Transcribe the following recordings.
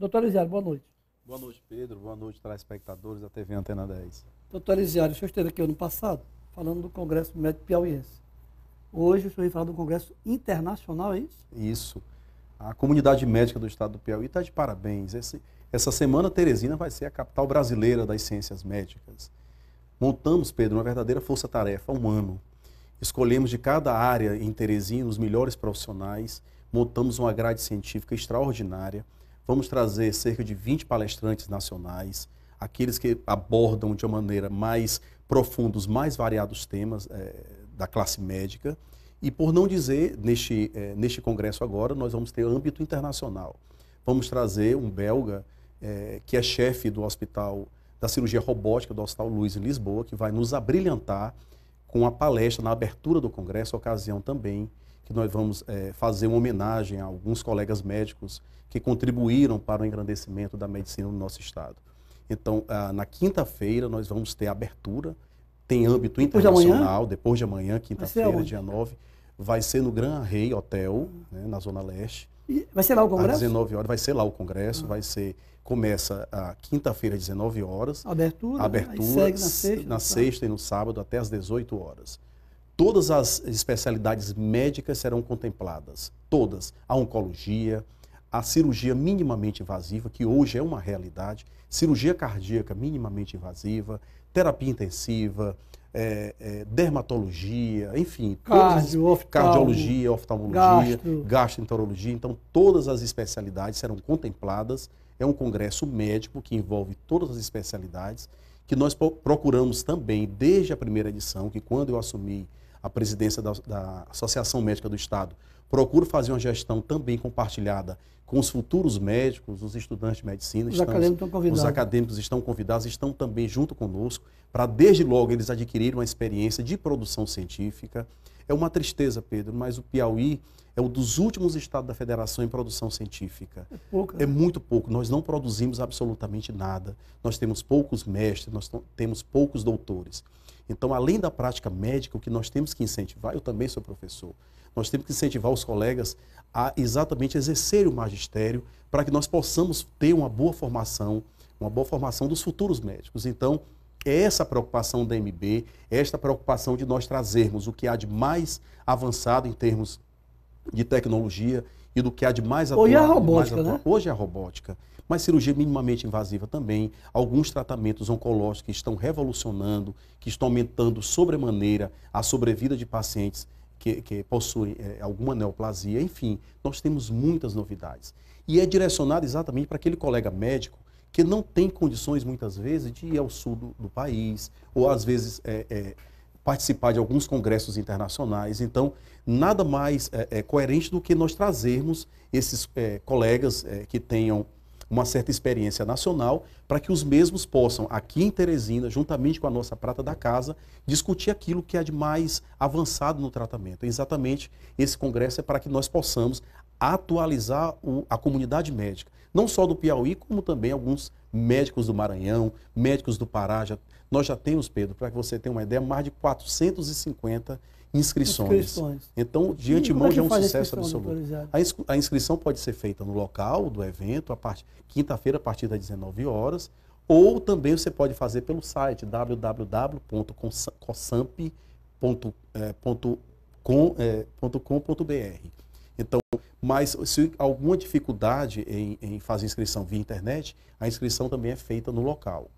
Doutor Elisiário, boa noite. Boa noite, Pedro. Boa noite, telespectadores da TV Antena 10. Doutor Elisiário, o senhor esteve aqui ano passado falando do Congresso Médico Piauiense. Hoje o senhor vai falar do Congresso Internacional, é isso? Isso. A comunidade médica do estado do Piauí está de parabéns. Esse, essa semana, Teresina vai ser a capital brasileira das ciências médicas. Montamos, Pedro, uma verdadeira força-tarefa, um ano. Escolhemos de cada área em Teresina os melhores profissionais, montamos uma grade científica extraordinária Vamos trazer cerca de 20 palestrantes nacionais, aqueles que abordam de uma maneira mais profunda os mais variados temas é, da classe médica. E por não dizer, neste, é, neste congresso agora, nós vamos ter âmbito internacional. Vamos trazer um belga é, que é chefe do hospital da cirurgia robótica do Hospital Luiz em Lisboa, que vai nos abrilhantar com a palestra na abertura do congresso, ocasião também que nós vamos é, fazer uma homenagem a alguns colegas médicos que contribuíram para o engrandecimento da medicina no nosso estado. Então, ah, na quinta-feira, nós vamos ter abertura, tem âmbito depois internacional, de depois de amanhã, quinta-feira, dia 9, vai ser no Gran Rei Hotel, né, na Zona Leste. E vai ser lá o congresso? Às 19 horas, vai ser lá o congresso, ah. vai ser começa a ah, quinta-feira às 19 horas. Abertura. Abertura. Segue na sexta. Na tá. sexta e no sábado até às 18 horas. Todas as especialidades médicas serão contempladas, todas. A oncologia, a cirurgia minimamente invasiva, que hoje é uma realidade, cirurgia cardíaca minimamente invasiva, terapia intensiva, é, é, dermatologia, enfim, Cardio, todas, oftalmo, cardiologia, oftalmologia, gastro. gastroenterologia. Então, todas as especialidades serão contempladas. É um congresso médico que envolve todas as especialidades, que nós procuramos também, desde a primeira edição, que quando eu assumi a presidência da, da Associação Médica do Estado, procuro fazer uma gestão também compartilhada com os futuros médicos, os estudantes de medicina. Os estamos, acadêmicos estão convidados. Os acadêmicos estão convidados, estão também junto conosco, para desde logo eles adquirirem uma experiência de produção científica, é uma tristeza, Pedro, mas o Piauí é um dos últimos estados da federação em produção científica. É, pouco, né? é muito pouco. Nós não produzimos absolutamente nada. Nós temos poucos mestres, nós temos poucos doutores. Então, além da prática médica, o que nós temos que incentivar, eu também sou professor, nós temos que incentivar os colegas a exatamente exercer o magistério para que nós possamos ter uma boa formação, uma boa formação dos futuros médicos. Então, é essa preocupação da MB, esta preocupação de nós trazermos o que há de mais avançado em termos de tecnologia e do que há de mais atual. Hoje é a robótica, né? Hoje é a robótica. Mas cirurgia minimamente invasiva também, alguns tratamentos oncológicos que estão revolucionando, que estão aumentando sobremaneira a sobrevida de pacientes que, que possuem é, alguma neoplasia. Enfim, nós temos muitas novidades. E é direcionado exatamente para aquele colega médico que não tem condições, muitas vezes, de ir ao sul do, do país, ou às vezes é, é, participar de alguns congressos internacionais. Então, nada mais é, é coerente do que nós trazermos esses é, colegas é, que tenham uma certa experiência nacional, para que os mesmos possam, aqui em Teresina, juntamente com a nossa Prata da Casa, discutir aquilo que é de mais avançado no tratamento. Exatamente esse congresso é para que nós possamos atualizar o, a comunidade médica, não só do Piauí, como também alguns médicos do Maranhão, médicos do Pará. Já, nós já temos, Pedro, para que você tenha uma ideia, mais de 450 inscrições. inscrições. Então, de antemão, já é um sucesso absoluto. A, a, inscrição pode ser feita no local do evento, a partir quinta-feira, a partir das 19 horas, ou também você pode fazer pelo site www.cosamp.com.br. Então, mas se alguma dificuldade em, em fazer inscrição via internet, a inscrição também é feita no local.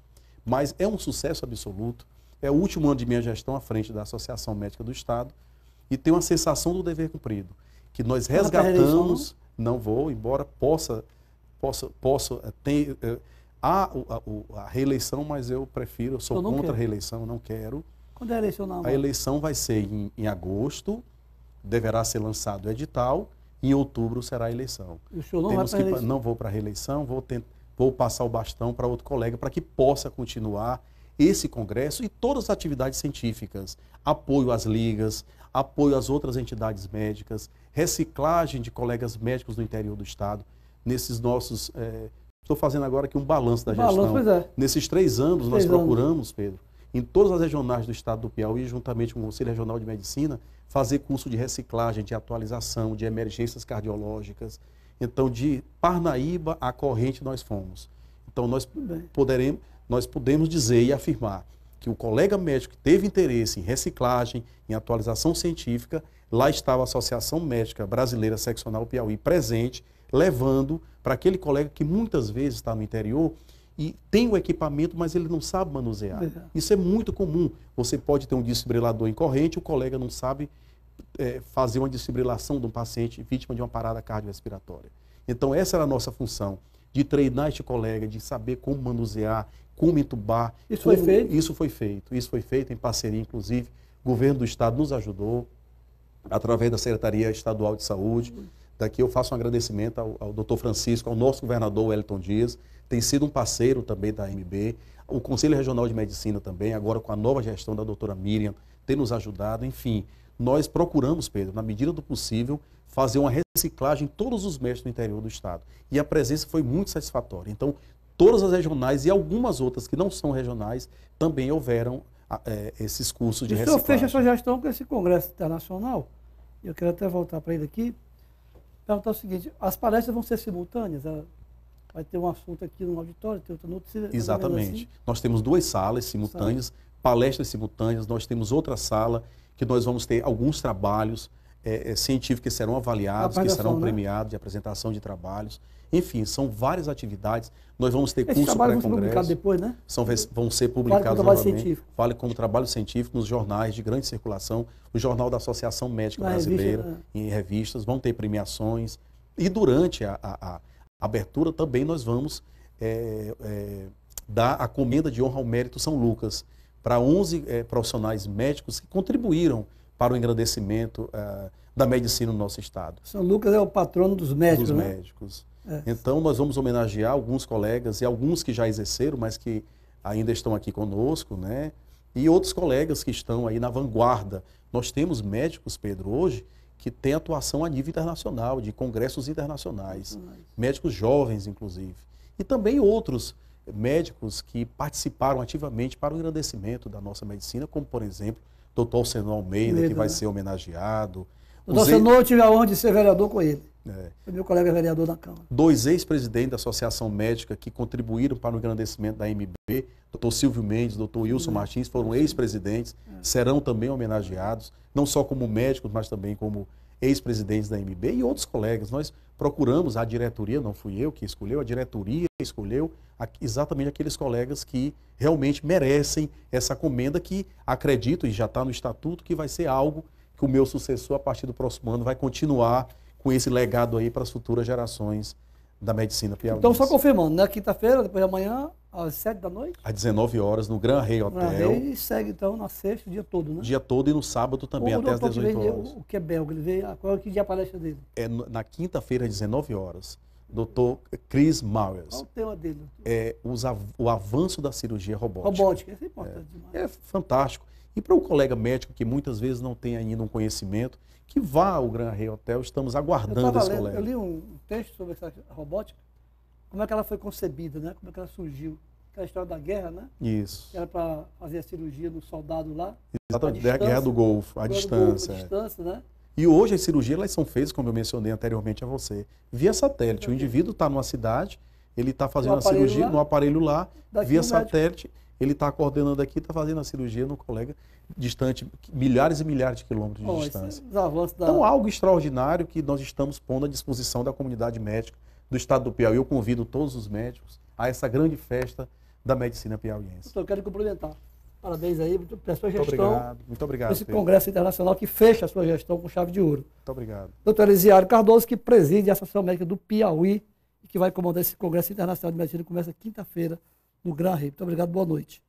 Mas é um sucesso absoluto. É o último ano de minha gestão à frente da Associação Médica do Estado e tenho a sensação do dever cumprido, que nós resgatamos, não vou, embora possa, possa, possa eh, ter, eh, a, a, a, reeleição, mas eu prefiro, eu sou eu contra quero. a reeleição, não quero. Quando é a eleição? Não, a eleição vai ser em, em agosto deverá ser lançado o edital, em outubro será a eleição. E o senhor não Temos vai que, Não vou para a reeleição, vou, vou passar o bastão para outro colega para que possa continuar esse congresso e todas as atividades científicas, apoio às ligas, apoio às outras entidades médicas, reciclagem de colegas médicos do interior do estado, nesses nossos é, eh, Estou fazendo agora aqui um balanço da gestão. Balanço, é. Nesses três anos, três nós procuramos, anos. Pedro, em todas as regionais do estado do Piauí, juntamente com o Conselho Regional de Medicina, fazer curso de reciclagem, de atualização, de emergências cardiológicas. Então, de Parnaíba à corrente nós fomos. Então, nós, poderemos, nós podemos dizer e afirmar que o colega médico que teve interesse em reciclagem, em atualização científica, lá estava a Associação Médica Brasileira Seccional Piauí presente, levando para aquele colega que muitas vezes está no interior e tem o equipamento, mas ele não sabe manusear. É. Isso é muito comum. Você pode ter um desfibrilador em corrente, o colega não sabe é, fazer uma desfibrilação de um paciente vítima de uma parada cardiorrespiratória. Então, essa era a nossa função, de treinar este colega, de saber como manusear, como entubar. Isso como... foi feito? Isso foi feito. Isso foi feito em parceria, inclusive. O governo do Estado nos ajudou, através da Secretaria Estadual de Saúde. Uhum. Daqui eu faço um agradecimento ao, ao doutor Francisco, ao nosso governador Wellington Dias, tem sido um parceiro também da AMB, o Conselho Regional de Medicina também, agora com a nova gestão da doutora Miriam, tem nos ajudado, enfim. Nós procuramos, Pedro, na medida do possível, fazer uma reciclagem em todos os mestres do interior do Estado. E a presença foi muito satisfatória. Então, todas as regionais e algumas outras que não são regionais também houveram é, esses cursos de reciclagem. O senhor a sua gestão com esse Congresso Internacional? Eu quero até voltar para ele aqui. Perguntar o seguinte, as palestras vão ser simultâneas? vai ter um assunto aqui no auditório, tem outro no outro. Exatamente. Assim. Nós temos duas salas simultâneas, palestras simultâneas, nós temos outra sala que nós vamos ter alguns trabalhos é, é, científicos que serão avaliados, que serão né? premiados, de apresentação de trabalhos. Enfim, são várias atividades. Nós vamos ter Esse curso para congresso. publicados depois, né? São, vão ser publicados vale como científico. Vale como trabalho científico nos jornais de grande circulação, o Jornal da Associação Médica Na Brasileira, revista, né? em revistas, vão ter premiações. E durante a, a, a abertura, também nós vamos é, é, dar a comenda de honra ao mérito São Lucas para 11 é, profissionais médicos que contribuíram para o engrandecimento é, da medicina no nosso estado. São Lucas é o patrono dos médicos, dos né? médicos. É. Então nós vamos homenagear alguns colegas e alguns que já exerceram, mas que ainda estão aqui conosco, né? E outros colegas que estão aí na vanguarda. Nós temos médicos, Pedro, hoje, que tem atuação a nível internacional, de congressos internacionais, uhum. médicos jovens, inclusive, e também outros médicos que participaram ativamente para o engrandecimento da nossa medicina, como, por exemplo, Dr. Senão Almeida, Almeida, que vai né? ser homenageado. O doutor eu tive a honra de ser vereador com ele. É. Foi meu colega é vereador da Câmara. Dois ex-presidentes da Associação Médica que contribuíram para o engrandecimento da MB, doutor Silvio Mendes, doutor Wilson é. Martins, foram ex-presidentes, é. serão também homenageados, não só como médicos, mas também como ex-presidentes da MB e outros colegas. Nós procuramos a diretoria, não fui eu que escolheu, a diretoria escolheu exatamente aqueles colegas que realmente merecem essa comenda que acredito e já está no estatuto que vai ser algo que o meu sucessor a partir do próximo ano vai continuar com esse legado aí para as futuras gerações da medicina piauiense. Então, só confirmando, na né? quinta-feira, depois de amanhã, às 7 da noite? Às 19 horas, no Gran Rei Hotel. E Rei segue, então, na sexta, o dia todo, né? Dia todo e no sábado também, até às 18 horas. Veio, o que é belga, ele veio, ah, qual é que dia a palestra dele? É na quinta-feira, às 19 horas. Dr. Chris Myers. Qual o tema dele? É o avanço da cirurgia robótica. Robótica, isso é importante é, demais. É fantástico. E para um colega médico que muitas vezes não tem ainda um conhecimento, que vá ao Gran Rei Hotel. Estamos aguardando esse lendo, colega. Eu li um texto sobre essa robótica, como é que ela foi concebida, né? como é que ela surgiu. Aquela história da guerra, né? Isso. Que era para fazer a cirurgia do soldado lá. Exatamente, a guerra do Golfo, à distância. Golfo, a é. distância, né? E hoje as cirurgias elas são feitas, como eu mencionei anteriormente a você, via satélite. O indivíduo está numa cidade, ele está fazendo a cirurgia lá, no aparelho lá, via satélite. Ele está coordenando aqui, está fazendo a cirurgia no colega distante, milhares e milhares de quilômetros Bom, de distância. É da... Então, algo extraordinário que nós estamos pondo à disposição da comunidade médica do estado do Piauí. Eu convido todos os médicos a essa grande festa da medicina piauiense. Doutor, eu quero cumprimentar. Parabéns aí pela sua gestão. Muito obrigado. Muito obrigado. Esse Congresso Internacional que fecha a sua gestão com chave de ouro. Muito obrigado. Doutor Elisiário Cardoso, que preside a Associação Médica do Piauí e que vai comandar esse Congresso Internacional de Medicina, começa quinta-feira no Gran Rio. Muito obrigado, boa noite.